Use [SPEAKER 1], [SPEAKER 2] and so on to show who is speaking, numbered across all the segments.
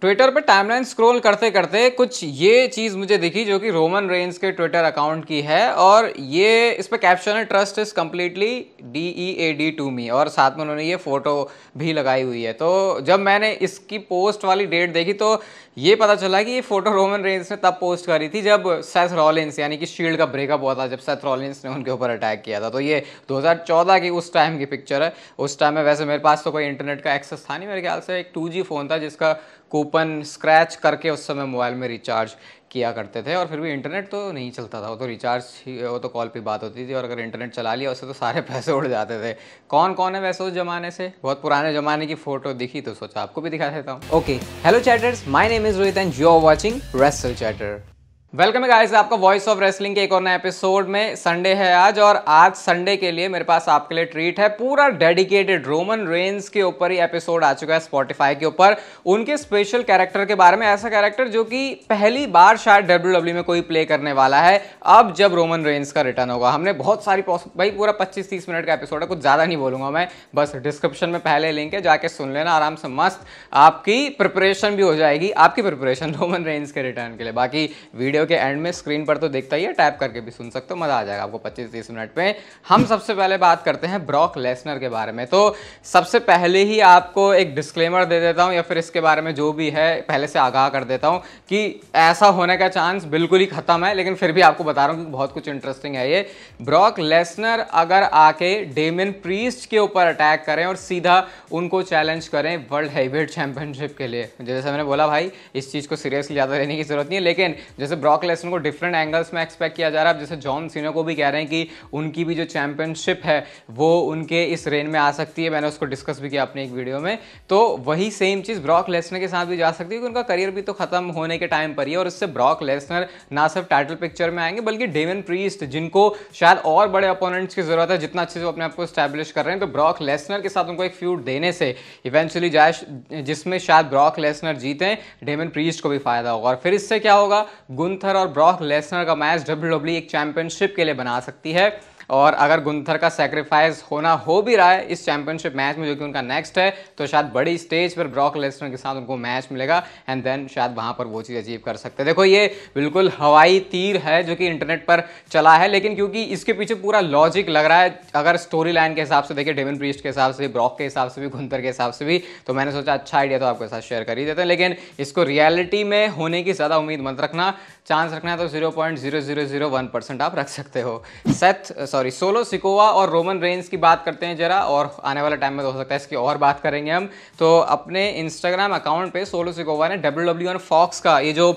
[SPEAKER 1] Twitter पर timeline scroll करते करते कुछ ये चीज़ मुझे दिखी जो कि रोमन रेंस के ट्विटर अकाउंट की है और ये इस पर कैप्शन है trust is completely D E A D to me और साथ में उन्होंने ये फ़ोटो भी लगाई हुई है तो जब मैंने इसकी पोस्ट वाली डेट देखी तो ये पता चला कि ये फ़ोटो रोमन रेंस ने तब पोस्ट करी थी जब सेथ रॉलिन्स यानी कि शील्ड का ब्रेकअप हुआ था जब सेथ रॉलिन्स ने उनके ऊपर अटैक किया था तो ये 2014 की उस टाइम की पिक्चर है उस टाइम में वैसे मेरे पास तो कोई इंटरनेट का एक्सेस था नहीं मेरे ख्याल से एक टू फ़ोन था जिसका कूपन स्क्रैच करके उस समय मोबाइल में रिचार्ज किया करते थे और फिर भी इंटरनेट तो नहीं चलता था वो तो रिचार्ज वो तो कॉल पे बात होती थी और अगर इंटरनेट चला लिया उससे तो सारे पैसे उड़ जाते थे कौन कौन है वैसे उस जमाने से बहुत पुराने जमाने की फोटो दिखी तो सोचा आपको भी दिखा देता हूँ okay hello chatters my name is Rohit and you are watching wrestle chatter welcome है गाइस आपका वॉइस ऑफ रेसलिंग के एक और नए एपिसोड में संडे है आज और आज संडे के लिए मेरे पास आपके लिए ट्रीट है पूरा डेडिकेटेड रोमन रेंज के ऊपर ही एपिसोड आ चुका है स्पॉटिफाई के ऊपर उनके स्पेशल कैरेक्टर के बारे में ऐसा कैरेक्टर जो कि पहली बार शायद डब्ल्यू e में कोई प्ले करने वाला है अब जब रोमन रेंस का रिटर्न होगा हमने बहुत सारी भाई पूरा पच्चीस तीस मिनट का एपिसोड है कुछ ज़्यादा नहीं बोलूंगा मैं बस डिस्क्रिप्शन में पहले लिंक है जाके सुन लेना आराम से मस्त आपकी प्रिपरेशन भी हो जाएगी आपकी प्रिपरेशन रोमन रेंज के रिटर्न के लिए बाकी वीडियो के एंड में स्क्रीन पर तो देखता ही है टैप करके भी सुन सकते हो मज़ा आ जाएगा आपको पच्चीस तीस मिनट में हम सबसे पहले बात करते हैं ब्रॉक लेसनर के बारे में तो सबसे पहले ही आपको एक डिस्क्लेमर दे देता हूँ या फिर इसके बारे में जो भी है पहले से आगाह कर देता हूँ कि ऐसा होने का चांस बिल्कुल ही ख़त्म है लेकिन फिर भी आपको बता रहा हूँ कि बहुत कुछ इंटरेस्टिंग है ये ब्रॉक लेसनर अगर आके डेमिन प्रीस्ट के ऊपर अटैक करें और सीधा उनको चैलेंज करें वर्ल्ड हेवीवेट चैंपियनशिप के लिए जैसे मैंने बोला भाई इस चीज़ को सीरियसली ज़्यादा लेने की ज़रूरत नहीं है लेकिन जैसे ब्रॉक लेसनर को डिफरेंट एंगल्स में एक्सपेक्ट किया जा रहा है जैसे जॉन सीना को भी कह रहे हैं कि उनकी भी जो चैंपियनशिप है वो उनके इस रेन में आ सकती है मैंने उसको डिस्कस भी किया अपने एक वीडियो में तो वही सेम चीज़ ब्रॉक लेसनर के साथ भी जा सकती है क्योंकि उनका करियर भी तो खत्म होने के टाइम पर ही और उससे ब्रॉक लेसनर ना सिर्फ टाइटल पिक्चर में आएंगे बल्कि डेवन प्रीस्ट जिनको शायद और बड़े अपोनेंट्स की जरूरत है जितना अच्छे से अपने आप को स्टैब्लिश कर रहे हैं तो ब्रॉक लेसनर के साथ उनको एक फ्यूट देने से इवेंचुअली जाए जिसमें शायद ब्रॉक लेसनर जीतें डेमन प्रीस्ट को भी फायदा होगा और फिर इससे क्या होगा गुन गुंथर और ब्रॉक लेसनर का मैच डब्ल्यू e एक चैंपियनशिप के लिए बना सकती है और अगर गुंथर का सेक्रीफाइस होना हो भी रहा है इस चैंपियनशिप मैच में जो कि उनका नेक्स्ट है तो शायद बड़ी स्टेज पर ब्रॉक लेस्टर के साथ उनको मैच मिलेगा एंड देन शायद वहाँ पर वो चीज़ अचीव कर सकते हैं देखो ये बिल्कुल हवाई तीर है जो कि इंटरनेट पर चला है लेकिन क्योंकि इसके पीछे पूरा लॉजिक लग रहा है अगर स्टोरी लाइन के हिसाब से देखिए डेविन प्रीस्ट के हिसाब से भी ब्रॉक के हिसाब से भी गुंथर के हिसाब से भी तो मैंने सोचा अच्छा आइडिया तो आपके साथ शेयर कर ही देते हैं लेकिन इसको रियलिटी में होने की ज़्यादा उम्मीद मत रखना चांस रखना है तो zero point zero zero zero one percent आप रख सकते हो सेथ सॉरी सोलो सिकोवा और रोमन रेंज की बात करते हैं जरा और आने वाले टाइम में तो हो सकता है इसकी और बात करेंगे हम तो अपने इंस्टाग्राम अकाउंट पे सोलो सिकोवा ने डब्ल्यू डब्ल्यू एन फॉक्स का ये जो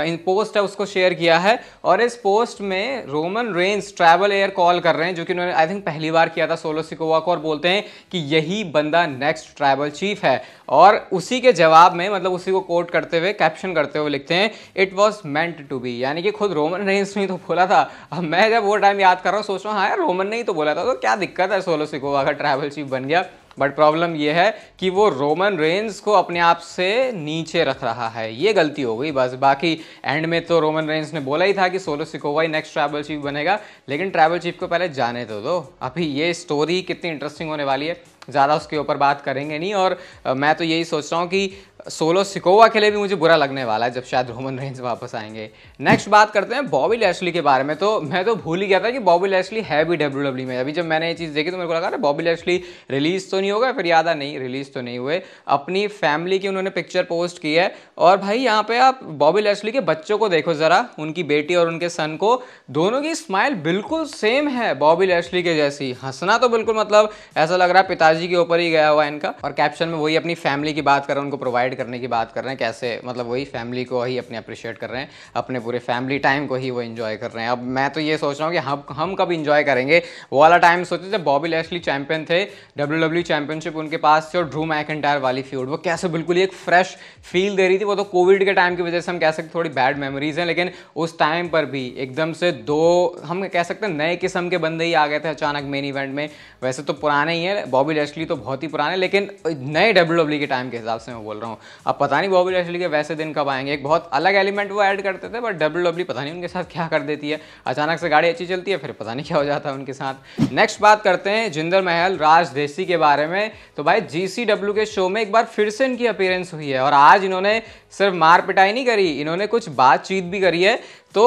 [SPEAKER 1] इन पोस्ट है उसको शेयर किया है और इस पोस्ट में रोमन रेंस ट्रैवल एयर कॉल कर रहे हैं जो कि उन्होंने आई थिंक पहली बार किया था सोलो सिकोवा को और बोलते हैं कि यही बंदा नेक्स्ट ट्रैवल चीफ है और उसी के जवाब में मतलब उसी को कोट करते हुए कैप्शन करते हुए लिखते हैं it was meant to be यानी कि खुद रोमन रेंस ने तो बोला था अब मैं जब वो टाइम याद कर रहा हूँ सोच रहा हूँ हाँ यार रोमन ने ही तो बोला था तो क्या दिक्कत है सोलो सिकोवा का ट्रैवल चीफ बन गया बट प्रॉब्लम यह है कि वो रोमन रेंज को अपने आप से नीचे रख रहा है ये गलती हो गई बस बाकी एंड में तो रोमन रेंज ने बोला ही था कि सोलो सिकोवा ही नेक्स्ट ट्रैवल चीफ बनेगा लेकिन ट्रैवल चीफ को पहले जाने दो तो दो अभी ये स्टोरी कितनी इंटरेस्टिंग होने वाली है ज़्यादा उसके ऊपर बात करेंगे नहीं और मैं तो यही सोच रहा हूँ कि सोलो सिकोवा के लिए भी मुझे बुरा लगने वाला है जब शायद रोमन रेंज वापस आएंगे नेक्स्ट बात करते हैं बॉबी लैशली के बारे में तो मैं तो भूल ही गया था कि बॉबी लैशली है भी डब्ल्यू डब्ल्यू e में अभी जब मैंने ये चीज़ देखी तो मेरे को लगा था बॉबी लैशली रिलीज़ तो नहीं होगा फिर याद आ नहीं रिलीज़ तो नहीं हुए अपनी फैमिली की उन्होंने पिक्चर पोस्ट की है और भाई यहाँ पर आप बॉबी लैशली के बच्चों को देखो ज़रा उनकी बेटी और उनके सन को दोनों की स्माइल बिल्कुल सेम है बॉबी लैशली के जैसी हंसना तो बिल्कुल मतलब ऐसा लग रहा है पिताजी के ऊपर ही गया हुआ इनका और कैप्शन में वही अपनी फैमिली की बात कर उनको प्रोवाइड गाइड करने की बात कर रहे हैं कैसे मतलब वही फैमिली को ही अपने अप्रिशिएट कर रहे हैं अपने पूरे फैमिली टाइम को ही वो इन्जॉय कर रहे हैं अब मैं तो ये सोच रहा हूँ कि हम हम कब इन्जॉय करेंगे वो वाला टाइम सोचते जब बॉबी लेस्ली चैंपियन थे डब्ल्यू डब्ल्यू चैंपियनशिप उनके पास थे और ड्रू मैकंटायर वाली फ्यूड वो कैसे बिल्कुल ही एक फ्रेश फील दे रही थी वो तो कोविड के टाइम की वजह से हम कह सकते थोड़ी बैड मेमोरीज हैं लेकिन उस टाइम पर भी एकदम से दो हम कह सकते हैं नए किस्म के बंदे ही आ गए थे अचानक मेन इवेंट में वैसे तो पुराने ही है बॉबी लेस्ली तो बहुत ही पुराने लेकिन नए डब्ल्यू डब्ल्यू e के टाइम के हिसाब से मैं बोल रहा हूँ अब पता नहीं बॉबी लैशली के वैसे दिन कब आएंगे एक बहुत अलग एलिमेंट वो ऐड करते थे बट डब्ल्यू डब्ल्यू पता नहीं उनके साथ क्या कर देती है अचानक से गाड़ी अच्छी चलती है फिर पता नहीं क्या हो जाता है उनके साथ नेक्स्ट बात करते हैं जिंदर महल राज देसी के बारे में तो भाई जी के शो में एक बार फिर से इनकी अपेयरेंस हुई है और आज इन्होंने सिर्फ मार पिटाई नहीं करी इन्होंने कुछ बातचीत भी करी है तो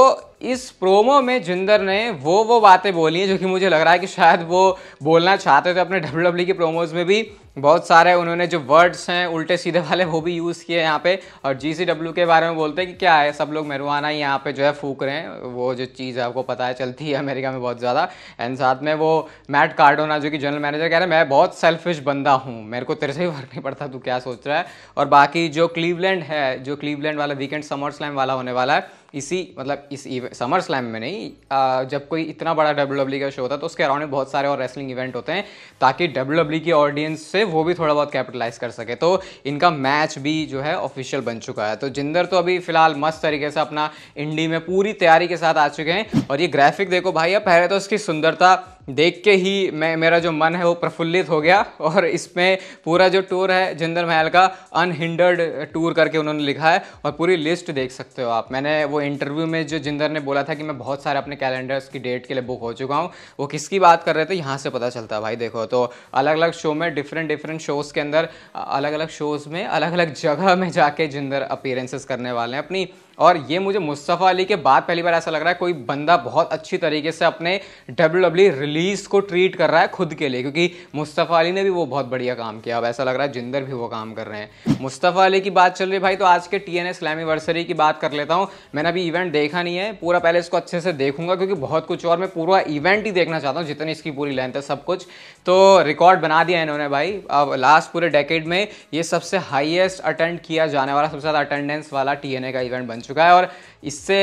[SPEAKER 1] इस प्रोमो में जिंदर ने वो वो बातें बोली हैं जो कि मुझे लग रहा है कि शायद वो बोलना चाहते थे अपने डब्ल्यू डब्ल्यू e के प्रोमोज में भी बहुत सारे उन्होंने जो वर्ड्स हैं उल्टे सीधे वाले वो भी यूज़ किए यहाँ पे और जी सी डब्ल्यू के बारे में बोलते हैं कि क्या है सब लोग मेरुआना ही यहाँ पे जो है फूक रहे हैं वो जो चीज़ है आपको पता है चलती है अमेरिका में बहुत ज़्यादा एंड साथ में वो मैट कार्डोना जो कि जनरल मैनेजर कह रहे हैं मैं बहुत सेल्फिश बंदा हूँ मेरे को तेरे से ही फर्क नहीं पड़ता तू क्या सोच रहा है और बाकी जो क्लीवलैंड है जो क्लीवलैंड वाला वीकेंड समर स्लैम वाला होने वाला है इसी मतलब इस समर स्लैम में नहीं आ, जब कोई इतना बड़ा डब्ल्यू e का शो होता है तो उसके अराउंड में बहुत सारे और रेसलिंग इवेंट होते हैं ताकि डब्ल्यू डब्ल्यू e की ऑडियंस से वो भी थोड़ा बहुत कैपिटलाइज कर सके तो इनका मैच भी जो है ऑफिशियल बन चुका है तो जिंदर तो अभी फिलहाल मस्त तरीके से अपना इंडी में पूरी तैयारी के साथ आ चुके हैं और ये ग्राफिक देखो भाई अब पहले तो इसकी सुंदरता देख के ही मैं मेरा जो मन है वो प्रफुल्लित हो गया और इसमें पूरा जो टूर है जिंदर महल का अनहिंडर्ड टूर करके उन्होंने लिखा है और पूरी लिस्ट देख सकते हो आप मैंने वो वो इंटरव्यू में जो जिंदर ने बोला था कि मैं बहुत सारे अपने कैलेंडर्स की डेट के लिए बुक हो चुका हूँ वो किसकी बात कर रहे थे यहाँ से पता चलता है भाई देखो तो अलग अलग शो में डिफरेंट डिफरेंट शोज़ के अंदर अलग अलग शोज़ में अलग अलग जगह में जाके जिंदर अपीयरेंसेस करने वाले हैं अपनी और ये मुझे मुस्तफ़ा अली के बाद पहली बार ऐसा लग रहा है कोई बंदा बहुत अच्छी तरीके से अपने डब्ल्यू डब्ल्यू रिलीज़ को ट्रीट कर रहा है खुद के लिए क्योंकि मुस्तफ़ा अली ने भी वो बहुत बढ़िया काम किया अब ऐसा लग रहा है जिंदर भी वो काम कर रहे हैं मुस्तफ़ा अली की बात चल रही भाई तो आज के टी एन एनिवर्सरी की बात कर लेता हूँ मैंने अभी इवेंट देखा नहीं है पूरा पहले इसको अच्छे से देखूंगा क्योंकि बहुत कुछ और मैं पूरा इवेंट ही देखना चाहता हूँ जितनी इसकी पूरी लेंथ है सब कुछ तो रिकॉर्ड बना दिया इन्होंने भाई अब लास्ट पूरे डेकेड में ये सबसे हाइएस्ट अटेंड किया जाने वाला सबसे ज़्यादा अटेंडेंस वाला टी का इवेंट बन चुका है और इससे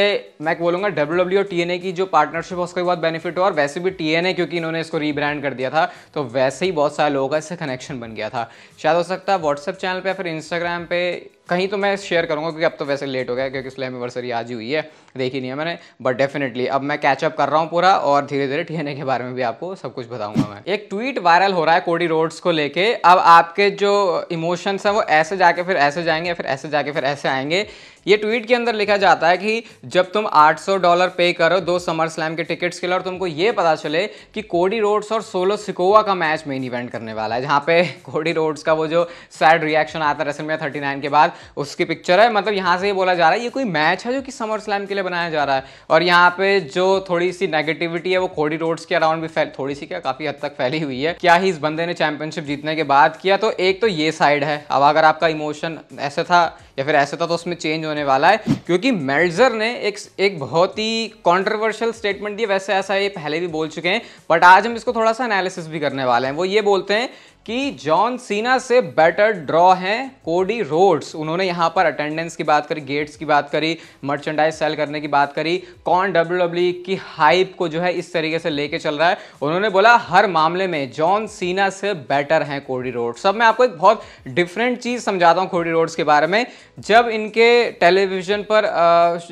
[SPEAKER 1] मैं बोलूँगा डब्ल्यू डब्ल्यू e और टी की जो पार्टनरशिप है उसका बहुत बेनिफिट हुआ और वैसे भी टी क्योंकि इन्होंने इसको रीब्रांड कर दिया था तो वैसे ही बहुत सारे लोगों का इससे कनेक्शन बन गया था शायद हो सकता है व्हाट्सएप चैनल पर या फिर इंस्टाग्राम पर कहीं तो मैं शेयर करूँगा क्योंकि अब तो वैसे लेट हो गया क्योंकि स्लैम एनिवर्सरी आज ही हुई है देखी नहीं है मैंने बट डेफिनेटली अब मैं कैचअप कर रहा हूँ पूरा और धीरे धीरे टी के बारे में भी आपको सब कुछ बताऊंगा मैं एक ट्वीट वायरल हो रहा है कोडी रोड्स को लेके अब आपके जो इमोशंस हैं वो ऐसे जाके फिर ऐसे जाएंगे फिर ऐसे जाके फिर ऐसे आएंगे ये ट्वीट के अंदर लिखा जाता है कि जब तुम 800 डॉलर पे करो दो समर स्लैम के टिकट्स के लिए और तुमको ये पता चले कि कोडी रोड्स और सोलो सिकोवा का मैच मेन इवेंट करने वाला है जहाँ पे कोडी रोड्स का वो जो सैड रिएक्शन आता है रेसल में थर्टी के बाद उसकी पिक्चर है मतलब यहाँ से ये बोला जा रहा है ये कोई मैच है जो कि समर स्लैम के लिए बनाया जा रहा है और यहाँ पे जो थोड़ी सी नेगेटिविटी है वो खोडी रोड्स के अराउंड भी फैल थोड़ी सी क्या काफ़ी हद तक फैली हुई है क्या ही इस बंदे ने चैंपियनशिप जीतने के बाद किया तो एक तो ये साइड है अब अगर आपका इमोशन ऐसे था या फिर ऐसा था तो उसमें चेंज होने वाला है क्योंकि मेल्जर ने एक एक बहुत ही कॉन्ट्रोवर्शियल स्टेटमेंट दिया वैसे ऐसा ये पहले भी बोल चुके हैं बट आज हम इसको थोड़ा सा एनालिसिस भी करने वाले हैं वो ये बोलते हैं कि जॉन सीना से बेटर ड्रॉ हैं कोडी रोड्स उन्होंने यहाँ पर अटेंडेंस की बात करी गेट्स की बात करी मर्चेंडाइज सेल करने की बात करी कौन डब्ल्यू e की हाइप को जो है इस तरीके से लेके चल रहा है उन्होंने बोला हर मामले में जॉन सीना से बेटर हैं कोडी रोड्स अब मैं आपको एक बहुत डिफरेंट चीज़ समझाता हूँ कोडी रोड्स के बारे में जब इनके टेलीविज़न पर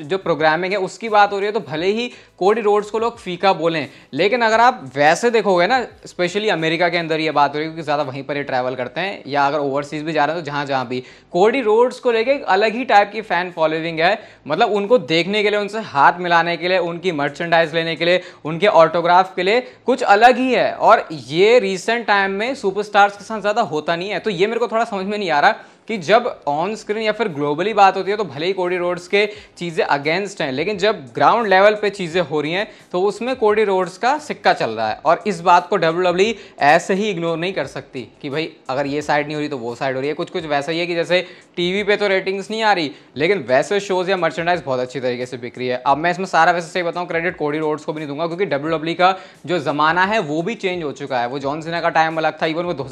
[SPEAKER 1] जो प्रोग्रामिंग है उसकी बात हो रही है तो भले ही कोडी रोड्स को लोग फीका बोलें लेकिन अगर आप वैसे देखोगे ना स्पेशली अमेरिका के अंदर ये बात हो रही है क्योंकि ज़्यादा वहीं पर ही ट्रैवल करते हैं या अगर ओवरसीज़ भी जा रहे हैं तो जहाँ जहाँ भी कोडी रोड्स को लेकर एक अलग ही टाइप की फ़ैन फॉलोइंग है मतलब उनको देखने के लिए उनसे हाथ मिलाने के लिए उनकी मर्चेंडाइज लेने के लिए उनके ऑटोग्राफ के लिए कुछ अलग ही है और ये रिसेंट टाइम में सुपरस्टार्स के साथ ज़्यादा होता नहीं है तो ये मेरे को थोड़ा समझ में नहीं आ रहा कि जब ऑन स्क्रीन या फिर ग्लोबली बात होती है तो भले ही कोडी रोड्स के चीज़ें अगेंस्ट हैं लेकिन जब ग्राउंड लेवल पे चीज़ें हो रही हैं तो उसमें कोडी रोड्स का सिक्का चल रहा है और इस बात को डब्ल्यू डब्ल्यू ऐसे ही इग्नोर नहीं कर सकती कि भाई अगर ये साइड नहीं हो रही तो वो साइड हो रही है कुछ कुछ वैसा ही है कि जैसे टीवी वी तो रेटिंग्स नहीं आ रही लेकिन वैसे शोज़ या मर्चेंडाइज बहुत अच्छी तरीके से बिक रही है अब मैं इसमें सारा वैसे सही बताऊँ क्रेडिट कोडी रोड्स को भी नहीं दूंगा क्योंकि डब्ल्यू का जो ज़माना है वो भी चेंज हो चुका है वो जॉन सिन्हा का टाइम अलग था इवन वो दो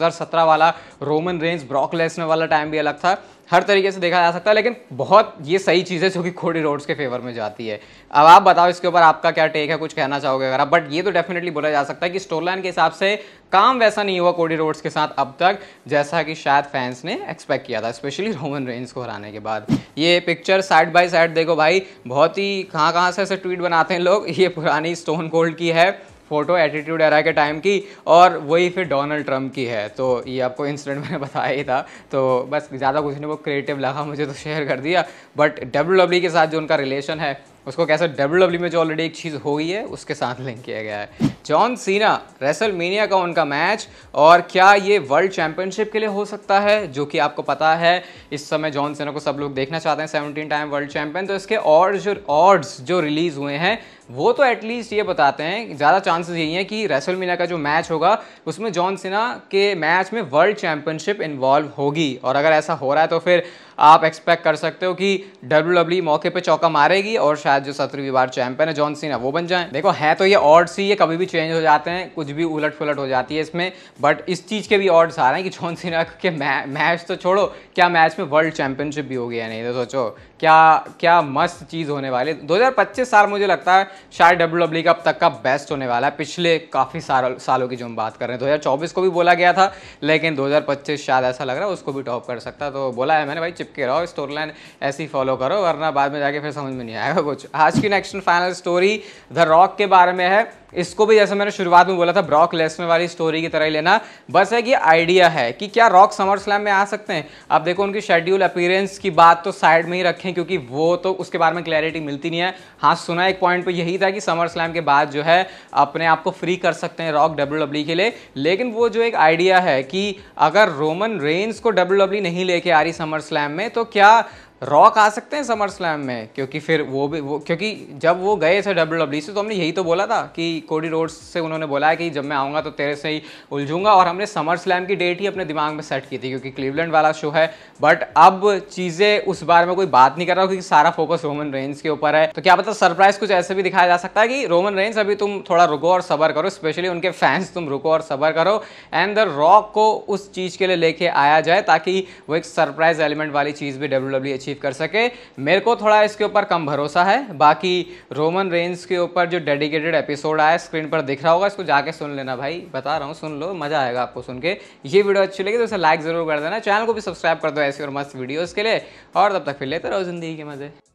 [SPEAKER 1] वाला रोमन रेंज ब्रॉकलेस वाला टाइम भी अलग अलग था हर तरीके से देखा जा सकता है लेकिन बहुत ये सही चीज़ है जो कि कोडी रोड्स के फेवर में जाती है अब आप बताओ इसके ऊपर आपका क्या टेक है कुछ कहना चाहोगे अगर आप बट ये तो डेफिनेटली बोला जा सकता है कि स्टोरलाइन के हिसाब से काम वैसा नहीं हुआ कोडी रोड्स के साथ अब तक जैसा कि शायद फैंस ने एक्सपेक्ट किया था स्पेशली रोमन रेंज को हराने के बाद ये पिक्चर साइड बाई साइड देखो भाई बहुत ही कहाँ कहाँ से ऐसे ट्वीट बनाते हैं लोग ये पुरानी स्टोन कोल्ड की है फ़ोटो एटीट्यूड एरा के टाइम की और वही फिर डोनाल्ड ट्रम्प की है तो ये आपको इंसिडेंट मैंने बताया ही था तो बस ज़्यादा कुछ नहीं वो क्रिएटिव लगा मुझे तो शेयर कर दिया बट डब्ल्यू e के साथ जो उनका रिलेशन है उसको कैसे डब्ल्यू e में जो ऑलरेडी एक चीज़ हो गई है उसके साथ लिंक किया गया है जॉन सीना रेसल मीनिया का उनका मैच और क्या ये वर्ल्ड चैंपियनशिप के लिए हो सकता है जो कि आपको पता है इस समय जॉन सीना को सब लोग देखना चाहते हैं सेवनटीन टाइम वर्ल्ड चैंपियन तो इसके और जो ऑर्ड्स जो रिलीज़ हुए हैं वो तो एटलीस्ट ये बताते हैं ज़्यादा चांसेस यही हैं कि रेसल मीना का जो मैच होगा उसमें जॉन सिन्हा के मैच में वर्ल्ड चैम्पियनशिप इन्वॉल्व होगी और अगर ऐसा हो रहा है तो फिर आप एक्सपेक्ट कर सकते हो कि डब्ल्यू e मौके पे चौका मारेगी और शायद जो सत्रहवीं बार चैंपियन है जॉन सिन्हा वो बन जाए देखो है तो ये ऑर्ड्स ही ये कभी भी चेंज हो जाते हैं कुछ भी उलट फुलट हो जाती है इसमें बट इस चीज़ के भी ऑर्ड्स आ रहे हैं कि जॉन सिन्हा के मैच तो छोड़ो क्या मैच में वर्ल्ड चैंपियनशिप भी होगी या नहीं तो सोचो क्या क्या मस्त चीज़ होने वाली है 2025 साल मुझे लगता है शायद डब्ल्यू डब्ल्यू का अब तक का बेस्ट होने वाला है पिछले काफ़ी साल, सालों की जो हम बात कर रहे हैं 2024 को भी बोला गया था लेकिन 2025 शायद ऐसा लग रहा है उसको भी टॉप कर सकता तो बोला है मैंने भाई चिपके रहो स्टोरी लाइन ऐसी फॉलो करो वरना बाद में जाके फिर समझ में नहीं आएगा कुछ आज की next final story the Rock के बारे में है इसको भी जैसे मैंने शुरुआत में बोला था ब्रॉक लेसनर वाली स्टोरी की तरह ही लेना बस है कि आइडिया है कि क्या रॉक समर स्लैम में आ सकते हैं अब देखो उनकी शेड्यूल अपीयरेंस की बात तो साइड में ही रखें क्योंकि वो तो उसके बारे में क्लैरिटी मिलती नहीं है हाँ सुना एक पॉइंट पर यही था कि समर स्लैम के बाद जो है अपने आप को फ्री कर सकते हैं रॉक डब्ल्यू e के लिए लेकिन वो जो एक आइडिया है कि अगर रोमन रेंस को डब्ल्यू e नहीं लेके आ रही समर स्लैम में तो क्या रॉक आ सकते हैं समर स्लैम में क्योंकि फिर वो भी वो क्योंकि जब वो गए थे डब्ल्यू डब्ल्यू e से तो हमने यही तो बोला था कि कोडी रोड्स से उन्होंने बोला है कि जब मैं आऊँगा तो तेरे से ही उलझूंगा और हमने समर स्लैम की डेट ही अपने दिमाग में सेट की थी क्योंकि क्लीवलैंड वाला शो है बट अब चीज़ें उस बारे में कोई बात नहीं कर रहा क्योंकि सारा फोकस रोमन रेंज के ऊपर है तो क्या पता सरप्राइज कुछ ऐसे भी दिखाया जा सकता है कि रोमन रेंज अभी तुम थोड़ा रुको और सबर करो स्पेशली उनके फैंस तुम रुको और सबर करो एंड द रॉक को उस चीज़ के लिए लेके आया जाए ताकि वो एक सरप्राइज एलिमेंट वाली चीज़ भी डब्ल्यू e डब्ल्यू अचीव कर सके मेरे को थोड़ा इसके ऊपर कम भरोसा है बाकी रोमन रेंज के ऊपर जो डेडिकेटेड एपिसोड आया स्क्रीन पर दिख रहा होगा इसको जाके सुन लेना भाई बता रहा हूँ सुन लो मज़ा आएगा आपको सुन के ये वीडियो अच्छी लगी तो इसे लाइक ज़रूर कर देना चैनल को भी सब्सक्राइब कर दो ऐसी और मस्त वीडियोज़ के लिए और तब तक फिर लेते रहो ज़िंदगी के मज़े